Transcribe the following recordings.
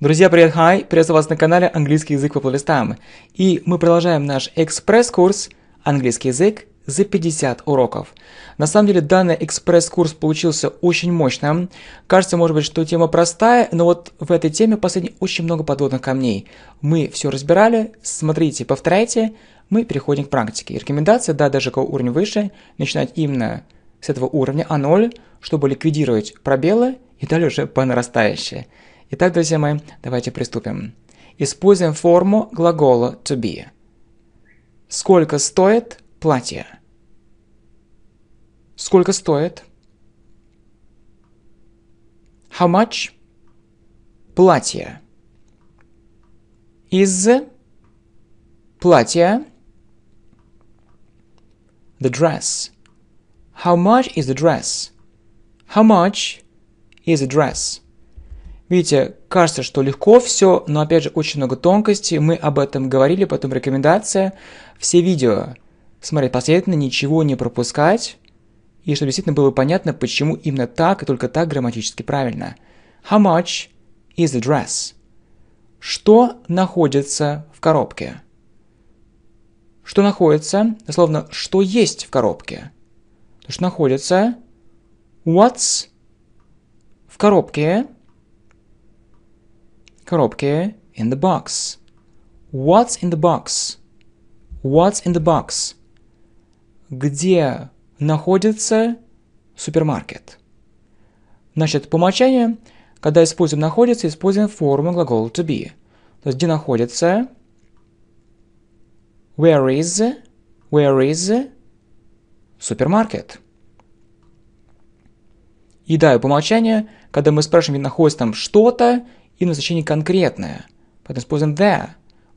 Друзья, привет, хай! Приветствую вас на канале «Английский язык по плейлистам». И мы продолжаем наш экспресс-курс «Английский язык за 50 уроков». На самом деле, данный экспресс-курс получился очень мощным. Кажется, может быть, что тема простая, но вот в этой теме последний очень много подводных камней. Мы все разбирали, смотрите, повторяйте, мы переходим к практике. И рекомендация, да, даже какой уровень выше, начинать именно с этого уровня А0, чтобы ликвидировать пробелы и далее уже по нарастающей. Итак, друзья мои, давайте приступим. Используем форму глагола to be. Сколько стоит платье? Сколько стоит? How much? Платье. Из платья. The dress. How much is the dress? How much is the dress? Видите, кажется, что легко все, но опять же очень много тонкостей. Мы об этом говорили, потом рекомендация. Все видео смотреть последовательно, ничего не пропускать. И чтобы действительно было понятно, почему именно так и только так грамматически правильно. How much is the dress? Что находится в коробке? Что находится, Словно что есть в коробке? То, что находится, what's в коробке, коробке in the box. What's in the box? What's in the box? Где находится супермаркет? Значит, по умолчанию, когда используем находится, используем форму глагола to be. То есть, где находится? Where is? Where is? Супермаркет. И да, по умолчанию, когда мы спрашиваем, где находится там что-то, и на конкретное. Поэтому используем there.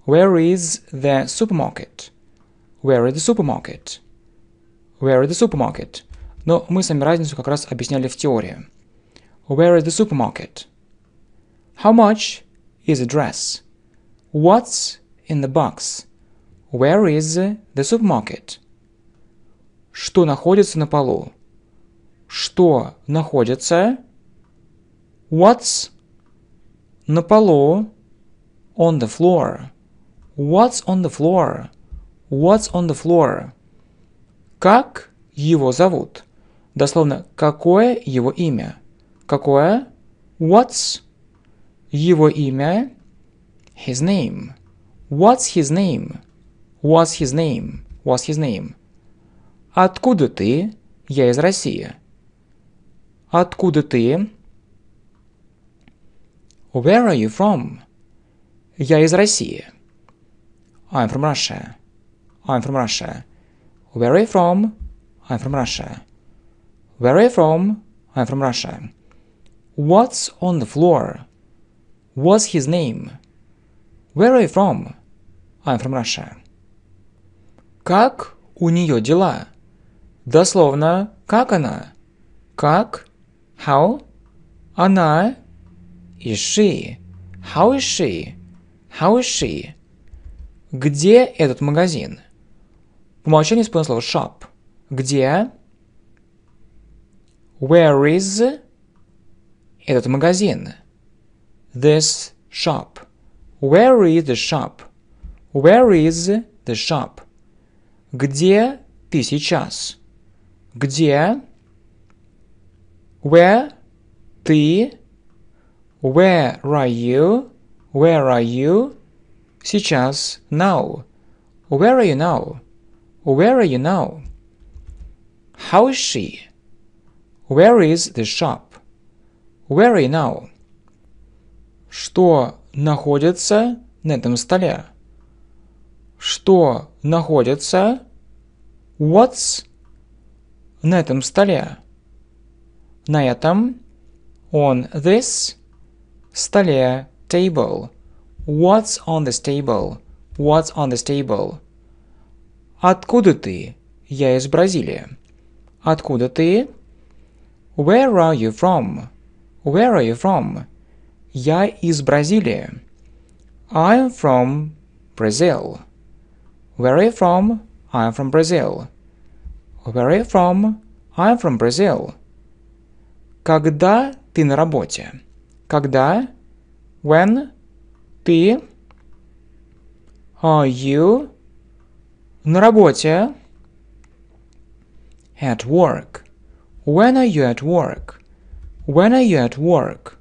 Where is the supermarket? Where is the supermarket? Where is the supermarket? Но мы с вами разницу как раз объясняли в теории. Where is the supermarket? How much is the dress? What's in the box? Where is the supermarket? Что находится на полу? Что находится? What's на полу. On the floor. What's on the floor? What's on the floor? Как его зовут? Дословно, какое его имя? Какое? What's его имя? His name. What's his name? What's his name? What's his name? Откуда ты? Я из России. Откуда ты? Where are you from? Я из России. I'm from Russia. I'm from Russia. Where are you from? I'm from Russia. Where are you from? I'm from Russia. What's on the floor? What's his name? Where are you from? I'm from Russia. Как у нее дела? Дословно, как она? Как? How? Она is she? How is she? How is she? Где этот магазин? По умолчанию исполнено слово shop. Где? Where is этот магазин? This shop. Where is the shop? Where is the shop? Где ты сейчас? Где? Where ты Where are you? Where are you? Сейчас. Now. Where are you now? Where are you now? How is she? Where is the shop? Where are you now? Что находится на этом столе? Что находится? What's на этом столе? На этом. On this. stole table what's on this table what's on this table откуда ты я из Бразилии откуда ты where are you from where are you from я из Бразилии I'm from Brazil where are you from I'm from Brazil where are you from I'm from Brazil когда ты на работе Когда? When? Ты? Are you? На работе. At work. When are you at work? When are you at work?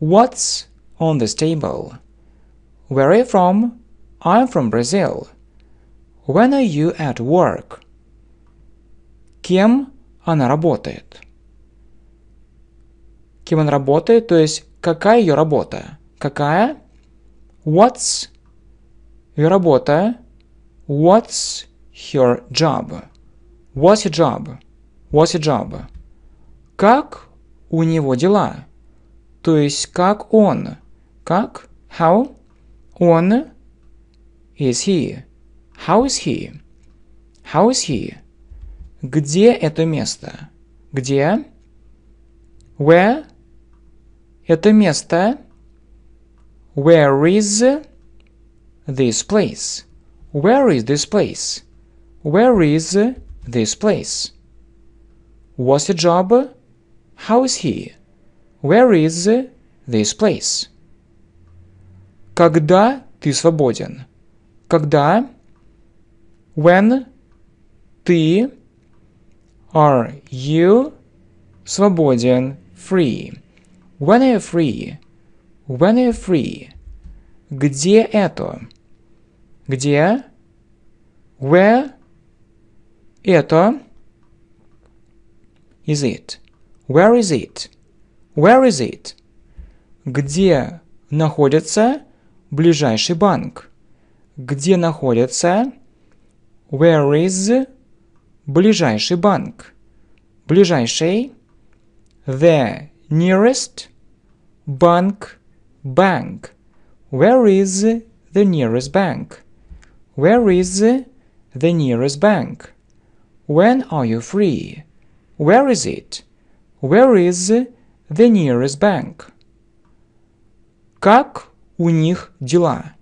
What's on this table? Where are you from? I'm from Brazil. When are you at work? Кем она работает? кем он работает, то есть какая ее работа. Какая? What's ее работа? What's her job? What's your job? What's your job? Как у него дела? То есть как он? Как? How? Он? Is he? How is he? How is he? Где это место? Где? Where? это место. Where is this place? Where is this place? Where is this place? What's your job? How is he? Where is this place? Когда ты свободен? Когда? When ты are you свободен free? When are you free? When are you free? Где это? Где? Where? Это? Is it? Where is it? Where is it? Где находится ближайший банк? Где находится? Where is ближайший банк? Ближайший. The nearest Bank, bank. Where is the nearest bank? Where is the nearest bank? When are you free? Where is it? Where is the nearest bank? Как у них дела?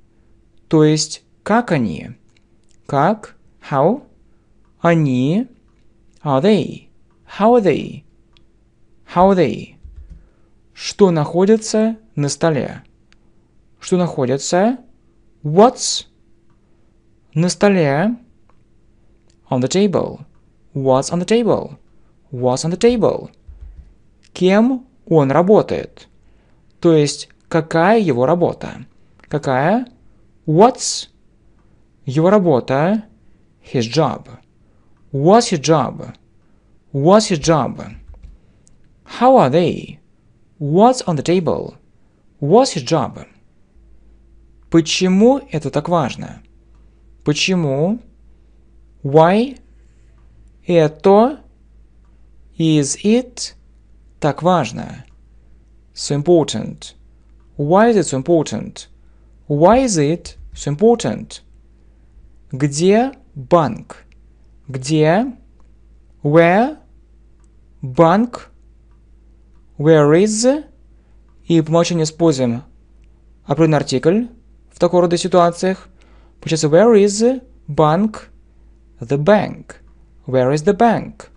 То есть, как они? Как? How? Они? Are they? How are they? How are they? Что находится на столе? Что находится? What's на столе? On the table. What's on the table? What's on the table? Кем он работает? То есть, какая его работа? Какая? What's его работа? His job. What's his job? What's his job? How are they? What's on the table? What's his job? Почему это так важно? Почему? Why? Это? Is it? Так важно. So important. Why is it so important? Why is it so important? Где банк? Где? Where? Банк? where is, и по умолчанию используем определенный артикль в такого рода ситуациях. Получается, where is bank, the bank, where is the bank,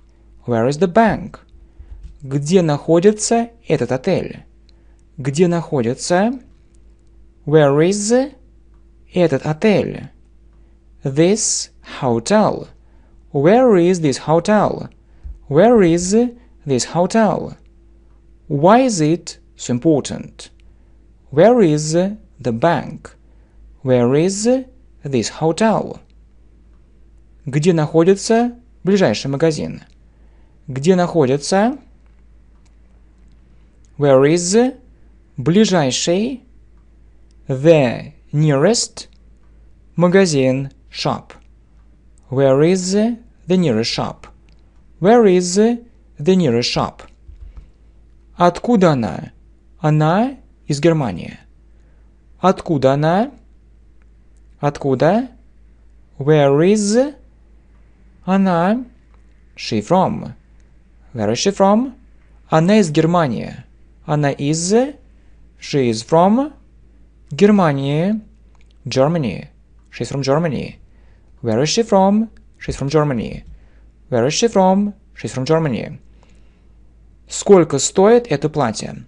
where is the bank, где находится этот отель, где находится, where is этот отель, this hotel, where is this hotel, where is this hotel, Why is it so important? Where is the bank? Where is this hotel? Где находится ближайший магазин? Где находится? Where is ближайший? The nearest магазин shop. Where is the nearest shop? Where is the nearest shop? Откуда она? Она из Германии. Откуда она? Откуда? Where is? Она. She from. Where is she from? Она из Германии. Она из... She is from... Германии. Germany. She's from Germany. Where is she from? She's from Germany. Where is she from? She's from Germany. Сколько стоит это платье?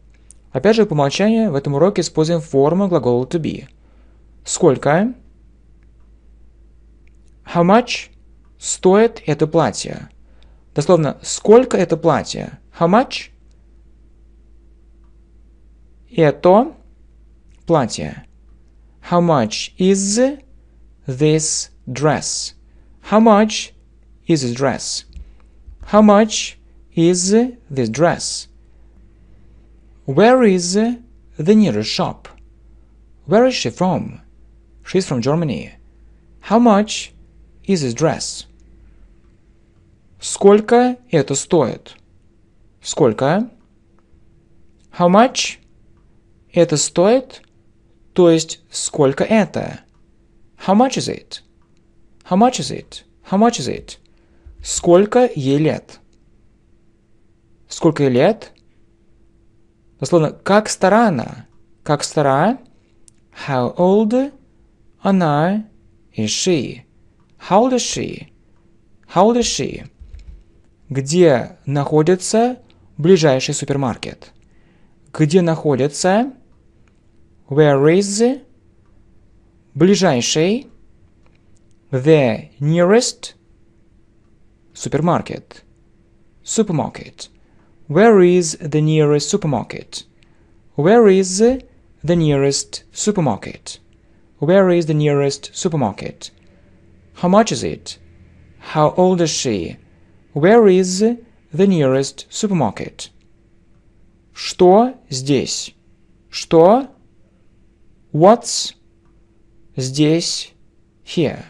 Опять же, по умолчанию в этом уроке используем форму глагола to be. Сколько? How much стоит это платье? Дословно, сколько это платье? How much? Это платье. How much is this dress? How much is this dress? How much is this dress? Where is the nearest shop? Where is she from? She's from Germany. How much is this dress? Сколько это стоит? Сколько? How much? Это стоит? То есть, сколько это? How much is it? How much is it? How much is it? Сколько ей лет? Сколько ей лет? Дословно, как стара она? Как стара? How old она is she? How old is she? How old is she? Где находится ближайший супермаркет? Где находится? Where is ближайший? The nearest супермаркет. Supermarket. supermarket. Where is the nearest supermarket? Where is the nearest supermarket? Where is the nearest supermarket? How much is it? How old is she? Where is the nearest supermarket? Что здесь? Что? What's здесь? Here.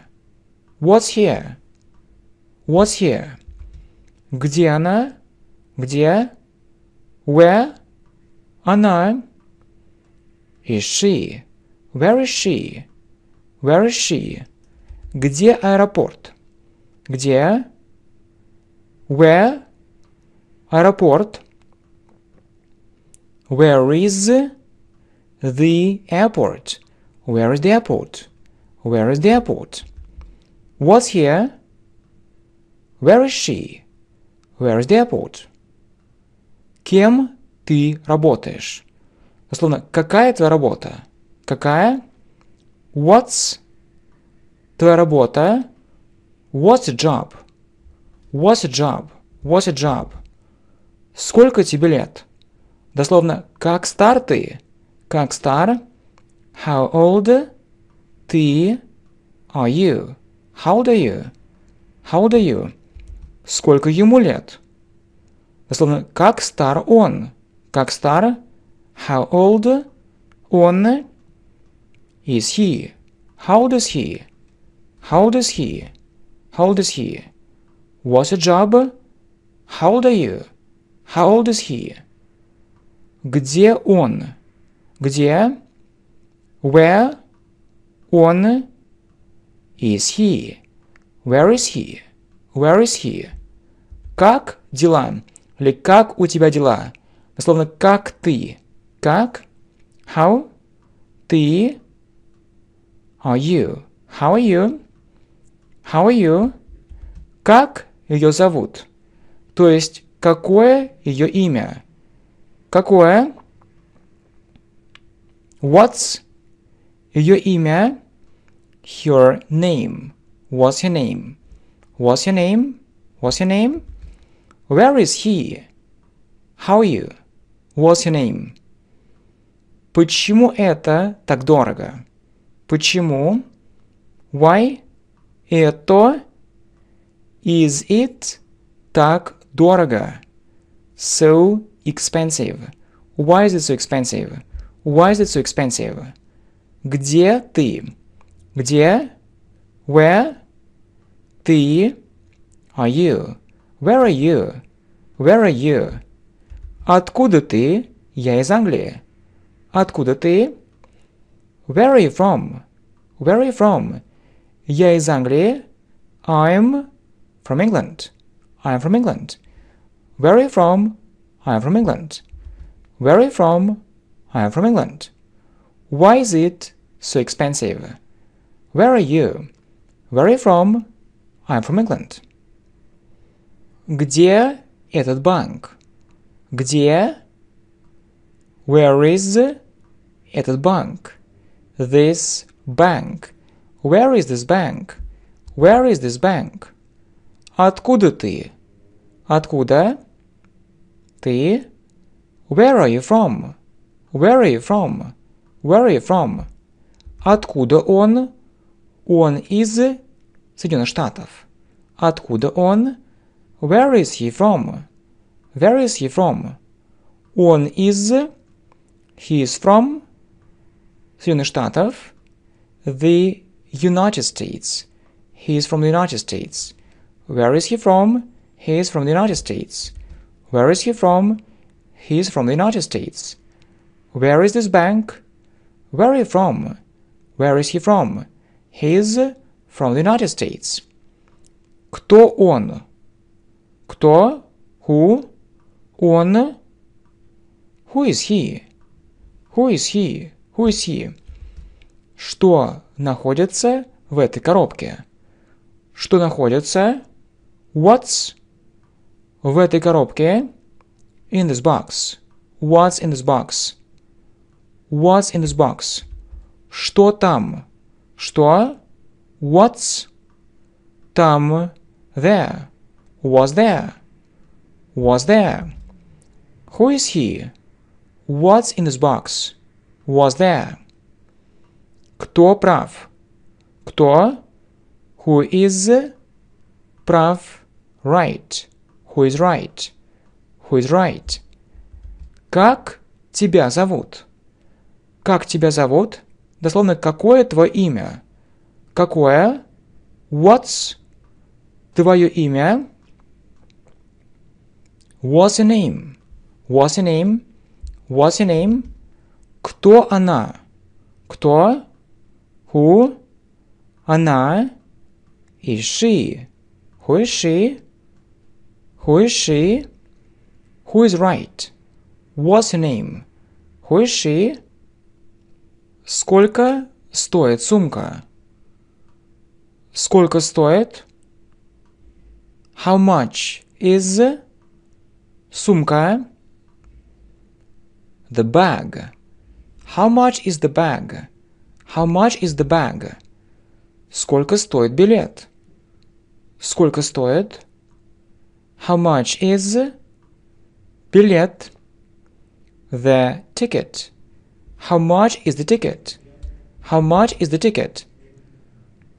What's here? What's here? Где она? Где? Where? Она. Is she? Where is she? Where is she? Где аэропорт? Где? Where? Аэропорт. Where is the airport? Where is the airport? Where is the airport? What's here? Where is she? Where is the airport? кем ты работаешь. Дословно, какая твоя работа? Какая? What's твоя работа? What's your job? What's your job? What's your job? Сколько тебе лет? Дословно, как стар ты? Как стар? How old ты? Are you? How old are you? How old are you? Сколько ему лет? Дословно, как стар он? Как стар? How old? Он? Is he? How old is he? How old is he? How old is he? What's your job? How old are you? How old is he? Где он? Где? Where? Он? Is he? Where is he? Where is he? Как дела? Или как у тебя дела? словно как ты? Как? How? Ты? Are you? How are you? How are you? Как ее зовут? То есть, какое ее имя? Какое? What's ее имя? Your name. What's your name? What's your name? What's your name? Where is he? How are you? What's your name? Почему это так дорого? Почему? Why? Это? Is it так дорого? So expensive. Why is it so expensive? Why is it so expensive? Где ты? Где? Where? Ты? Are you? Where are you? Where are you? Откуда ты? Я из Англии. Откуда ты? Where are you from? Where are you from? Я из Англии. I'm from England. I'm from England. Where are you from? I'm from England. Where are you from? I'm from England. Why is it so expensive? Where are you? Where are you from? I'm from England. Где этот банк? Где? Where is этот банк? This bank. Where is this bank? Where is this bank? Откуда ты? Откуда? Ты? Where are you from? Where are you from? Where are you from? Откуда он? Он из Соединенных Штатов. Откуда он? Where is he from? Where is he from? Он из. He is from. Соединенных Штатов. The United States. He is from the United States. Where is he from? He is from the United States. Where is he from? He is from the United States. Where is this bank? Where are you from? Where is he from? He is from the United States. Кто он? Кто? Who? Он? Who is he? Who is he? Who is he? Что находится в этой коробке? Что находится? What's в этой коробке? In this box. What's in this box? What's in this box? Что там? Что? What's там? There. Was there? Was there? Who is he? What's in this box? Was there? Кто прав? Кто? Who is прав? Right. Who is right? Who is right? Как тебя зовут? Как тебя зовут? Дословно, какое твое имя? Какое? What's твое имя? What's your name? What's your name? What's your name? Кто она? Кто? Who? Она? Is she? Who is she? Who is she? Who is right? What's your name? Who is she? Сколько стоит сумка? Сколько стоит? How much is Сумка. The bag. How much is the bag? How much is the bag? Сколько стоит билет? Сколько стоит? How much is билет? The ticket. How much is the ticket? How much is the ticket?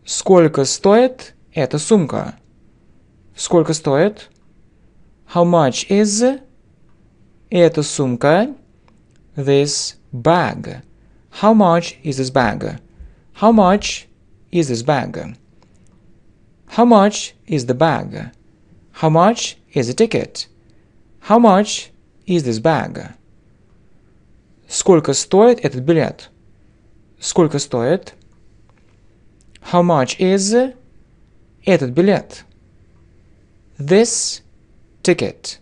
Сколько стоит эта сумка? Сколько стоит? How much is эта сумка? This bag. How much is this bag? How much is this bag? How much is the bag? How much is the ticket? How much is this bag? Сколько стоит этот билет? Сколько стоит? How much is этот билет? This ticket?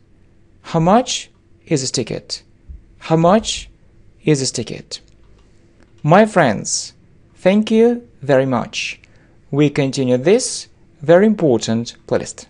How much is this ticket? How much is this ticket? My friends, thank you very much. We continue this very important playlist.